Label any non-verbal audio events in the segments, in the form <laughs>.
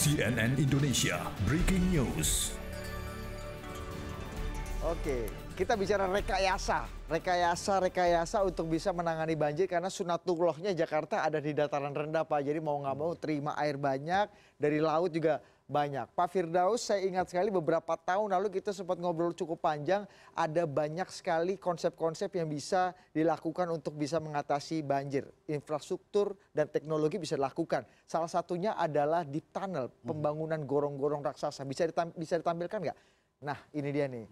CNN Indonesia Breaking News. Oke, kita bicara rekayasa, rekayasa, rekayasa untuk bisa menangani banjir karena sunatullahnya Jakarta ada di dataran rendah Pak. Jadi mau nggak mau terima air banyak dari laut juga banyak. Pak Firdaus, saya ingat sekali beberapa tahun lalu kita sempat ngobrol cukup panjang, ada banyak sekali konsep-konsep yang bisa dilakukan untuk bisa mengatasi banjir. Infrastruktur dan teknologi bisa dilakukan. Salah satunya adalah di tunnel, pembangunan gorong-gorong raksasa. Bisa, ditampilkan nggak? Nah, ini dia nih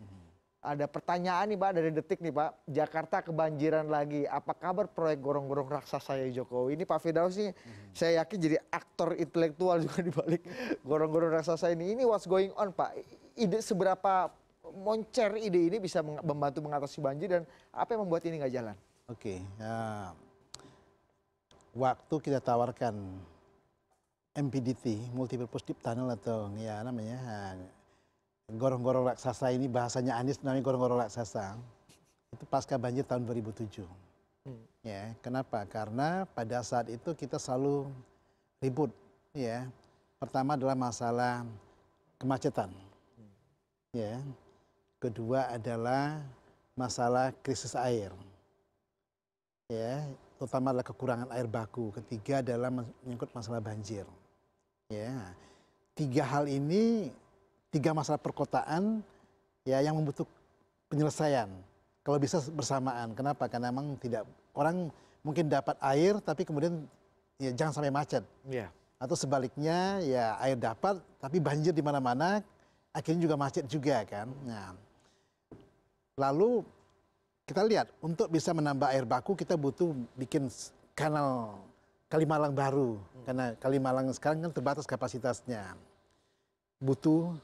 ada pertanyaan nih pak dari detik nih pak jakarta kebanjiran lagi apa kabar proyek gorong gorong raksasa ya jokowi ini pak firdaus nih mhm. saya yakin jadi aktor intelektual <laughs> juga dibalik gorong gorong raksasa ini ini what's going on pak ide seberapa moncer ide ini bisa membantu mengatasi banjir dan apa yang membuat ini nggak jalan oke okay. Ya. waktu kita tawarkan MPDT Purpose deep tunnel atau ya namanya gorong-gorong raksasa ini bahasanya Anies namanya gorong-gorong raksasa itu pasca banjir tahun 2007. Hmm. Ya, kenapa? Karena pada saat itu kita selalu ribut, ya. Pertama adalah masalah kemacetan. Ya. Kedua adalah masalah krisis air. Ya, terutama adalah kekurangan air baku. Ketiga adalah menyangkut masalah banjir. Ya. Tiga hal ini tiga masalah perkotaan ya yang membutuhkan penyelesaian kalau bisa bersamaan kenapa karena memang tidak orang mungkin dapat air tapi kemudian ya jangan sampai macet yeah. atau sebaliknya ya air dapat tapi banjir di mana-mana akhirnya juga macet juga kan nah lalu kita lihat untuk bisa menambah air baku kita butuh bikin kanal Kalimalang baru hmm. karena Kalimalang sekarang kan terbatas kapasitasnya butuh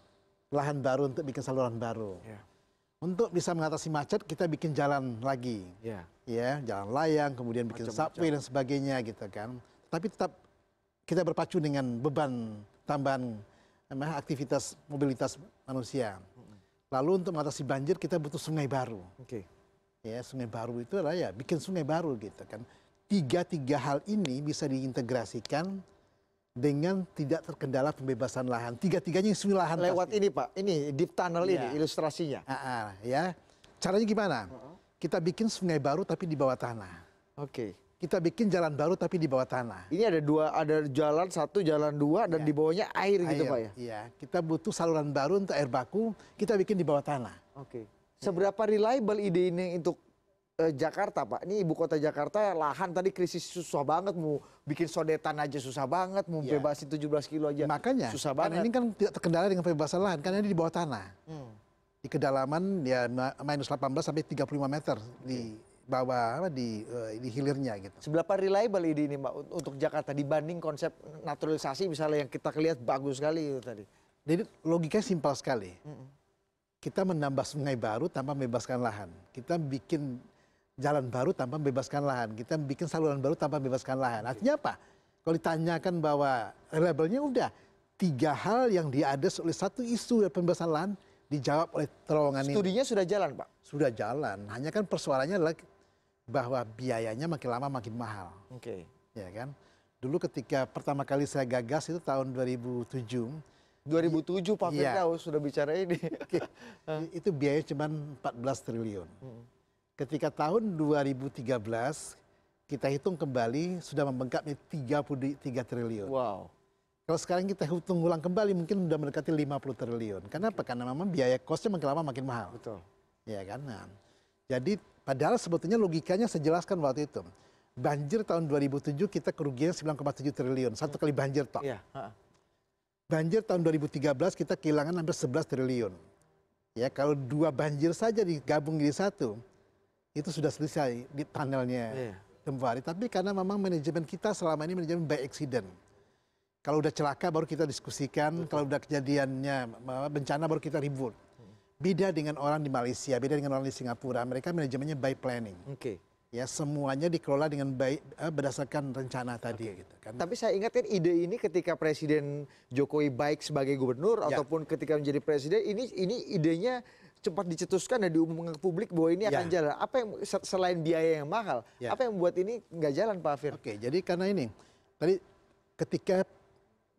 lahan baru untuk bikin saluran baru. Yeah. Untuk bisa mengatasi macet, kita bikin jalan lagi, yeah. ya jalan layang, kemudian bikin Macam subway dan sebagainya gitu kan. Tapi tetap kita berpacu dengan beban tambahan aktivitas mobilitas manusia. Lalu untuk mengatasi banjir kita butuh sungai baru. Oke. Okay. Ya sungai baru itu adalah ya bikin sungai baru gitu kan. Tiga tiga hal ini bisa diintegrasikan dengan tidak terkendala pembebasan lahan. Tiga-tiganya sembilan lahan. Lewat pasti. ini Pak, ini deep tunnel ya. ini ilustrasinya. A ah, ah, ya. Caranya gimana? Kita bikin sungai baru tapi di bawah tanah. Oke. Okay. Kita bikin jalan baru tapi di bawah tanah. Ini ada dua, ada jalan satu, jalan dua, dan ya. di bawahnya air, gitu, air gitu Pak ya? Iya, kita butuh saluran baru untuk air baku, kita bikin di bawah tanah. Oke. Okay. Seberapa reliable ide ini untuk Eh, jakarta pak ini ibu kota jakarta lahan tadi krisis susah banget mau bikin sodetan aja susah banget mau iya. bebasin tujuh belas kilo aja makanya susah banget ini kan tidak terkendala dengan pembebasan lahan karena ini di bawah tanah hmm. di kedalaman ya minus 18 sampai 35 meter di bawah apa di eh, di hilirnya gitu. Seberapa reliable ide ini Mbak untuk Jakarta dibanding konsep naturalisasi misalnya yang kita lihat bagus sekali itu tadi. Jadi logikanya simpel sekali. Mm -mm kita menambah sungai baru tanpa membebaskan lahan. Kita bikin jalan baru tanpa bebaskan lahan kita bikin saluran baru tanpa bebaskan lahan artinya apa kalau ditanyakan bahwa labelnya udah tiga hal yang diades oleh satu isu dari pembebasan lahan dijawab oleh terowongan ini studinya sudah jalan pak sudah jalan hanya kan persoalannya adalah bahwa biayanya makin lama makin mahal oke okay. ya kan dulu ketika pertama kali saya gagas itu tahun 2007 2007 Pak ya. sudah bicara ini. Okay. <laughs> itu biaya cuma 14 triliun. Hmm ketika tahun dua ribu tiga belas kita hitung kembali sudah membengkak menjadi tiga triliun. Wow. Kalau sekarang kita hitung ulang kembali mungkin sudah mendekati 50 triliun. Kenapa? Karena memang biaya kosnya makin lama makin mahal. Betul. Ya kan? Nah, jadi padahal sebetulnya logikanya saya jelaskan waktu itu. Banjir tahun 2007 kita kerugian 9,7 triliun. Satu kali banjir tok. Iya. Banjir tahun 2013 kita kehilangan hampir 11 triliun. Ya kalau dua banjir saja digabung jadi satu itu sudah selesai di tunnelnya Dempari. Iya. Tapi karena memang manajemen kita selama ini manajemen by accident. Kalau udah celaka baru kita diskusikan, Betul. kalau udah kejadiannya bencana baru kita ribut. Hmm. Beda dengan orang di Malaysia, beda dengan orang di Singapura. Mereka manajemennya by planning. Oke. Okay ya semuanya dikelola dengan baik eh, berdasarkan rencana tadi okay. gitu kan. Tapi saya ingatkan ide ini ketika Presiden Jokowi baik sebagai gubernur ya. ataupun ketika menjadi presiden ini ini idenya cepat dicetuskan dan diumumkan ke publik bahwa ini akan ya. jalan apa yang selain biaya yang mahal ya. apa yang membuat ini nggak jalan pak Afir oke jadi karena ini tadi ketika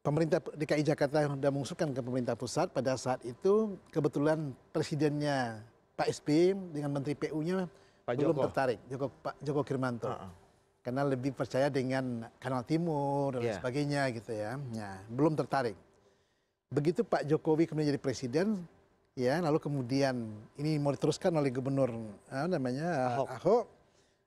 pemerintah DKI Jakarta sudah mengusulkan ke pemerintah pusat pada saat itu kebetulan presidennya Pak SBY dengan menteri PU-nya belum Joko. tertarik Joko Pak Joko Kirmanto. Uh -uh. Karena lebih percaya dengan Kanal Timur dan yeah. sebagainya gitu ya. ya. Belum tertarik. Begitu Pak Jokowi kemudian jadi presiden, ya lalu kemudian ini mau diteruskan oleh gubernur namanya ahok Ahok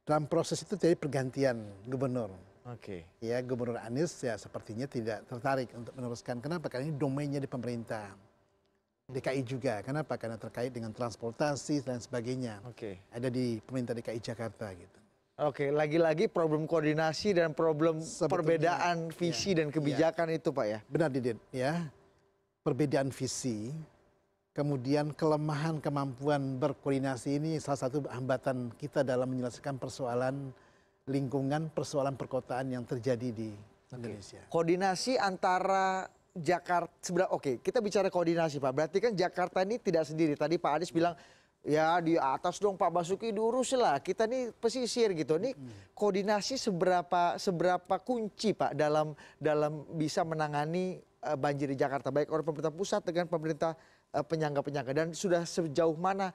dalam proses itu jadi pergantian gubernur oke ya gubernur anies ya sepertinya tidak tertarik untuk meneruskan kenapa karena ini domainnya di pemerintah DKI juga kenapa karena terkait dengan transportasi dan sebagainya oke ada di pemerintah DKI Jakarta gitu Oke, lagi-lagi problem koordinasi dan problem Sebetulnya, perbedaan ya. visi ya, dan iya. kebijakan ya. itu, Pak ya. Benar, Didit Ya, perbedaan visi kemudian kelemahan kemampuan berkoordinasi ini salah satu hambatan kita dalam menyelesaikan persoalan lingkungan, persoalan perkotaan yang terjadi di Indonesia. Koordinasi antara Jakarta sebenarnya oke, okay, kita bicara koordinasi Pak. Berarti kan Jakarta ini tidak sendiri. Tadi Pak Anies bilang ya di atas dong Pak Basuki diurus lah. Kita nih pesisir gitu. Ini koordinasi seberapa seberapa kunci Pak dalam dalam bisa menangani eh, banjir di Jakarta baik oleh pemerintah pusat dengan pemerintah Eh, penyangga penyangga dan sudah sejauh mana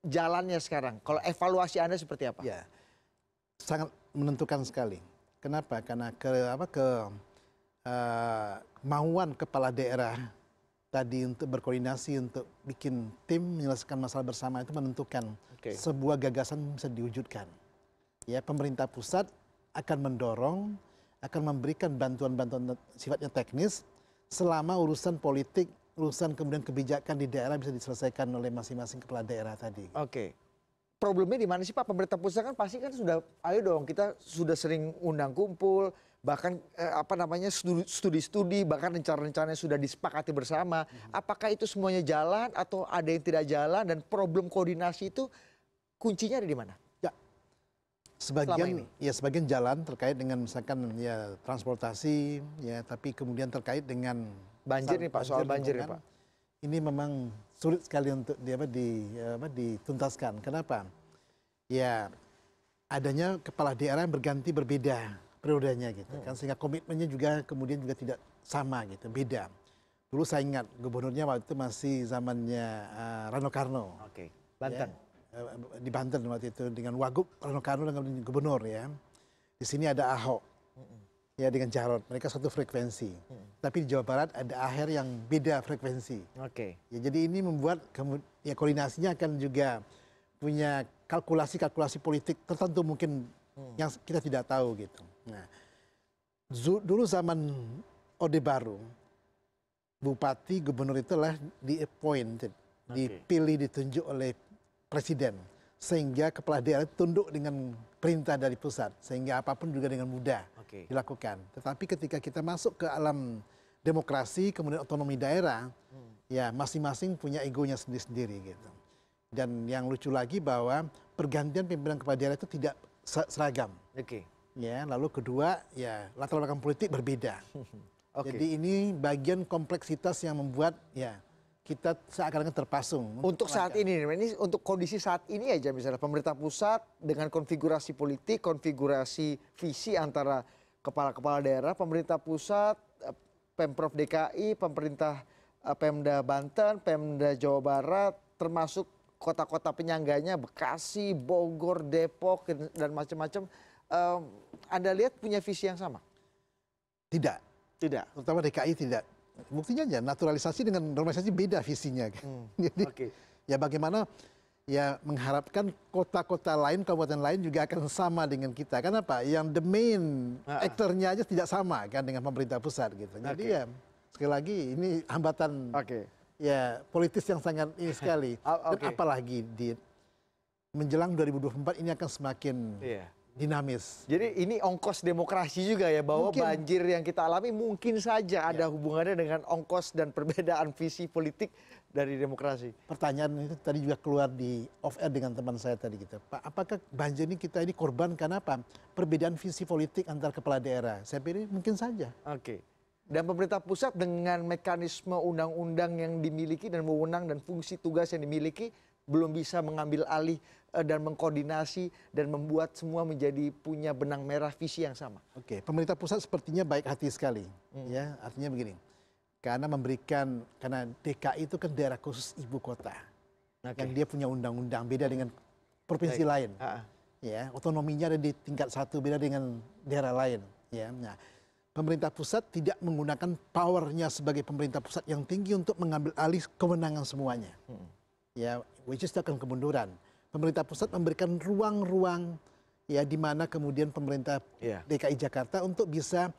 jalannya sekarang kalau evaluasi anda seperti apa ya sangat menentukan sekali kenapa karena ke apa ke uh, mauan kepala daerah tadi untuk berkoordinasi untuk bikin tim menyelesaikan masalah bersama itu menentukan okay. sebuah gagasan bisa diwujudkan. Ya, pemerintah pusat akan mendorong, akan memberikan bantuan-bantuan sifatnya teknis selama urusan politik urusan kemudian kebijakan di daerah bisa diselesaikan oleh masing masing kepala daerah tadi. Oke. Problemnya di mana sih Pak? Pemerintah pusat kan pasti kan sudah ayo dong kita sudah sering undang kumpul, bahkan eh, apa namanya studi-studi, bahkan rencana rencana sudah disepakati bersama. Hmm. Apakah itu semuanya jalan atau ada yang tidak jalan dan problem koordinasi itu kuncinya ada di mana? Ya. Sebagian ya sebagian jalan terkait dengan misalkan ya transportasi ya tapi kemudian terkait dengan banjir nih Pak, soal banjir nih Pak. Ini memang sulit sekali untuk di, apa, di, apa, dituntaskan. Kenapa? Ya, adanya kepala daerah yang berganti berbeda periodenya gitu kan. hmm. kan sehingga komitmennya juga kemudian juga tidak sama gitu beda dulu saya ingat gubernurnya waktu itu masih zamannya uh, Rano Karno oke okay. Ya, Banten ya, di Banten waktu itu dengan Wagub Rano Karno dengan gubernur ya di sini ada Ahok hmm ya dengan Jarot mereka satu frekuensi hmm. tapi di Jawa Barat ada akhir yang beda frekuensi oke okay. ya jadi ini membuat ya koordinasinya akan juga punya kalkulasi kalkulasi politik tertentu mungkin hmm. yang kita tidak tahu gitu nah dulu zaman Orde Baru bupati gubernur itu lah di appointed okay. dipilih ditunjuk oleh presiden sehingga kepala daerah tunduk dengan perintah dari pusat sehingga apapun juga dengan mudah dilakukan tetapi ketika kita masuk ke alam demokrasi kemudian otonomi daerah hmm. ya masing-masing punya egonya sendiri-sendiri gitu dan yang lucu lagi bahwa pergantian pimpinan kepala daerah itu tidak seragam oke ya lalu kedua ya latar belakang politik berbeda <laughs> okay. jadi ini bagian kompleksitas yang membuat ya kita seakan-akan terpasung. Untuk, untuk saat ini, ini untuk kondisi saat ini aja misalnya pemerintah pusat dengan konfigurasi politik, konfigurasi visi antara kepala kepala daerah pemerintah pusat eh, pemprov dki pemerintah eh, pemda banten pemda jawa barat termasuk kota kota penyangganya bekasi bogor depok dan macam macam eh, anda lihat punya visi yang sama tidak tidak terutama dki tidak buktinya aja naturalisasi dengan normalisasi beda visinya kan <laughs> jadi ya bagaimana ya mengharapkan kota-kota lain, kabupaten lain juga akan sama dengan kita. Karena apa? Yang the main ah. aktornya aja tidak sama kan dengan pemerintah pusat gitu. Jadi ya sekali lagi ini hambatan okay. ya politis yang sangat ini <laughs> sekali. okay. Ah, Dan apalagi di menjelang 2024 ini akan semakin yeah dinamis. Jadi ini ongkos demokrasi juga ya bahwa mungkin. banjir yang kita alami mungkin saja ya. ada hubungannya dengan ongkos dan perbedaan visi politik dari demokrasi. Pertanyaan itu tadi juga keluar di off air dengan teman saya tadi gitu. Pak, apakah banjir ini kita ini korban karena apa? Perbedaan visi politik antar kepala daerah. Saya pikir mungkin saja. Oke. Okay. Dan pemerintah pusat dengan mekanisme undang-undang yang dimiliki dan wewenang dan fungsi tugas yang dimiliki belum bisa mengambil alih Eh, dan mengkoordinasi dan membuat semua menjadi punya benang merah visi yang sama oke pemerintah pusat sepertinya baik hati sekali hmm. ya artinya begini karena memberikan karena DKI itu kan daerah khusus ibu kota yang dia punya undang-undang beda dengan provinsi lain ya otonominya ada di tingkat satu beda dengan daerah lain ya nah pemerintah pusat tidak menggunakan powernya sebagai pemerintah pusat yang tinggi untuk mengambil alih kewenangan semuanya. Hmm. Ya, which is akan kemunduran pemerintah pusat memberikan ruang-ruang ya di mana kemudian pemerintah yeah. DKI Jakarta untuk bisa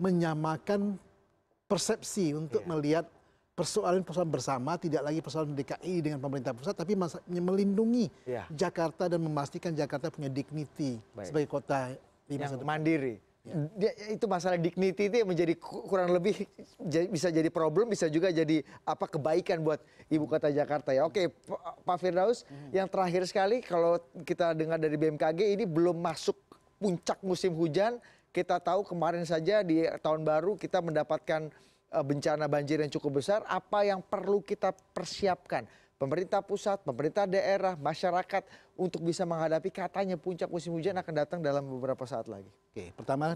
menyamakan persepsi untuk yeah. melihat persoalan-persoalan bersama tidak lagi persoalan DKI dengan pemerintah pusat tapi melindungi yeah. Jakarta dan memastikan Jakarta punya dignity Baik. sebagai kota di masa yang mandiri itu masalah dignity itu yang menjadi kurang lebih bisa jadi problem bisa juga jadi apa kebaikan buat ibu kota jakarta ya oke pak firdaus hmm. yang terakhir sekali kalau kita dengar dari bmkg ini belum masuk puncak musim hujan kita tahu kemarin saja di tahun baru kita mendapatkan eh, bencana banjir yang cukup besar apa yang perlu kita persiapkan pemerintah pusat pemerintah daerah masyarakat untuk bisa menghadapi katanya puncak musim hujan akan datang dalam beberapa saat lagi oke pertama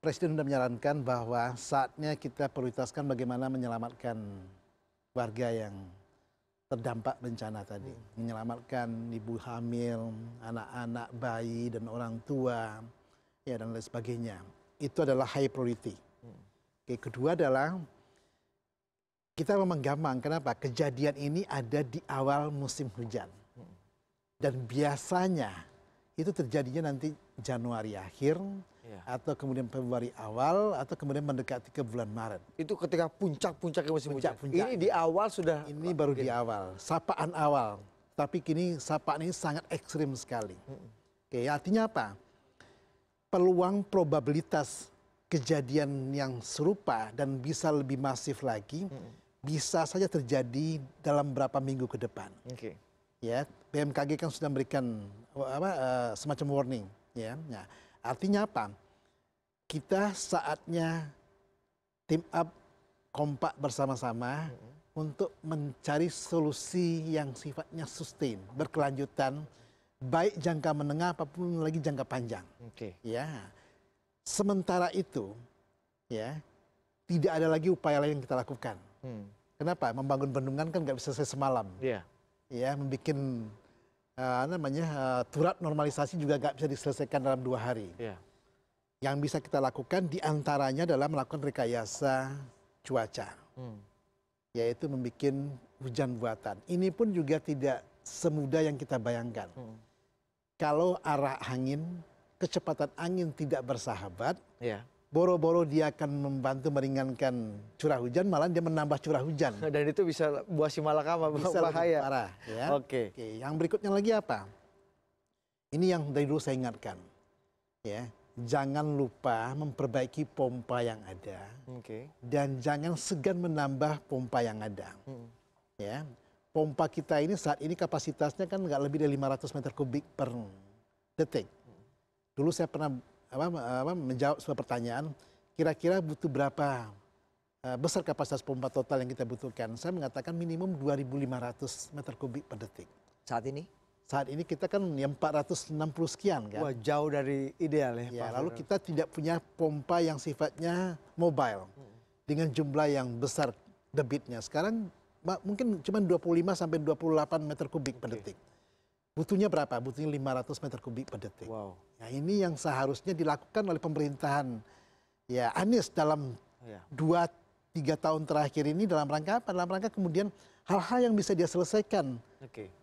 presiden sudah menyarankan bahwa saatnya kita prioritaskan bagaimana menyelamatkan warga yang terdampak bencana tadi hmm. menyelamatkan ibu hamil anak-anak bayi dan orang tua ya dan lain sebagainya itu adalah high priority hmm. Oke, kedua adalah kita memang gampang. Kenapa? Kejadian ini ada di awal musim hujan. Dan biasanya itu terjadinya nanti Januari akhir ya. atau kemudian Februari awal atau kemudian mendekati ke bulan Maret. Itu ketika puncak puncak musim puncak, hujan. Puncak. Ini di awal sudah Ini baru di awal, sapaan awal. Tapi kini sapaan ini sangat ekstrim sekali. Hmm. Oke, artinya apa? Peluang probabilitas kejadian yang serupa dan bisa lebih masif lagi hmm bisa saja terjadi dalam berapa minggu ke depan. Okay. Ya, BMKG kan sudah memberikan apa, uh, semacam warning. Ya, nah, artinya apa? Kita saatnya tim up kompak bersama-sama mm -hmm. untuk mencari solusi yang sifatnya sustain, berkelanjutan, baik jangka menengah apapun lagi jangka panjang. Okay. Ya, sementara itu, ya tidak ada lagi upaya lain yang kita lakukan. Hmm. Kenapa? Membangun bendungan kan nggak bisa selesai semalam. Iya. Yeah. Ya, membuat uh, eh, namanya uh, turap normalisasi juga nggak bisa diselesaikan dalam dua hari. Yeah. Yang bisa kita lakukan diantaranya adalah melakukan rekayasa cuaca, hmm. yaitu membuat hujan buatan. Ini pun juga tidak semudah yang kita bayangkan. Hmm. Kalau arah angin, kecepatan angin tidak bersahabat, yeah boro-boro dia akan membantu meringankan curah hujan, malah dia menambah curah hujan. <laughs> Dan itu bisa buah simalakama bisa bahaya. Parah, ya. Oke. Okay. Okay. Yang berikutnya lagi apa? Ini yang dari dulu saya ingatkan, ya. Jangan lupa memperbaiki pompa yang ada, okay. dan jangan segan menambah pompa yang ada. Hmm. Ya, pompa kita ini saat ini kapasitasnya kan nggak lebih dari 500 meter kubik per detik. Dulu saya pernah apa, apa, menjawab sebuah pertanyaan, kira-kira butuh berapa eh, besar kapasitas pompa total yang kita butuhkan? Saya mengatakan minimum 2.500 meter kubik per detik. Saat ini? Saat ini kita kan yang 460 sekian kan. Wah jauh dari ideal ya, ya Pak. Lalu kita tidak punya pompa yang sifatnya mobile hmm. dengan jumlah yang besar debitnya. Sekarang mungkin cuma 25 sampai 28 meter kubik per detik butuhnya berapa? Butuhnya 500 meter kubik per detik. Wow. Nah, ini yang seharusnya dilakukan oleh pemerintahan ya Anies dalam yeah. dua tiga tahun terakhir ini dalam rangka apa? Dalam rangka kemudian hal-hal yang bisa dia selesaikan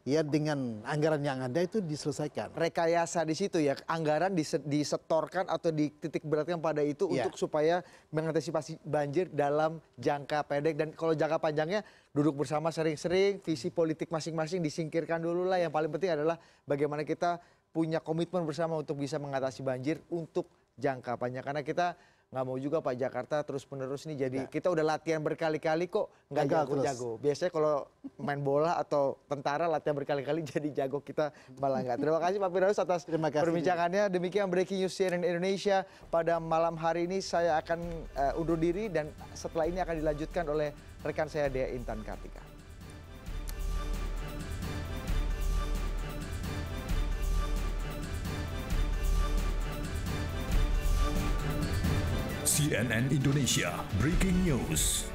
ya dengan anggaran yang ada itu diselesaikan. Rekayasa di situ ya, anggaran disetorkan atau dititik beratkan pada itu ya. untuk supaya mengantisipasi banjir dalam jangka pendek dan kalau jangka panjangnya duduk bersama sering-sering, visi politik masing-masing disingkirkan dulu lah. Yang paling penting adalah bagaimana kita punya komitmen bersama untuk bisa mengatasi banjir untuk jangka panjang karena kita nggak mau juga pak Jakarta terus menerus nih jadi kita udah latihan berkali-kali kok nggak jago-jago. Biasanya kalau main bola atau tentara latihan berkali-kali <laughs> jadi jago kita malah nggak. Terima kasih Pak Firdaus atas perbincangannya. Demikian breaking news CNN Indonesia pada malam hari ini saya akan uh, undur diri dan setelah ini akan dilanjutkan oleh rekan saya Dea Intan Kartika. CNN Indonesia Breaking News.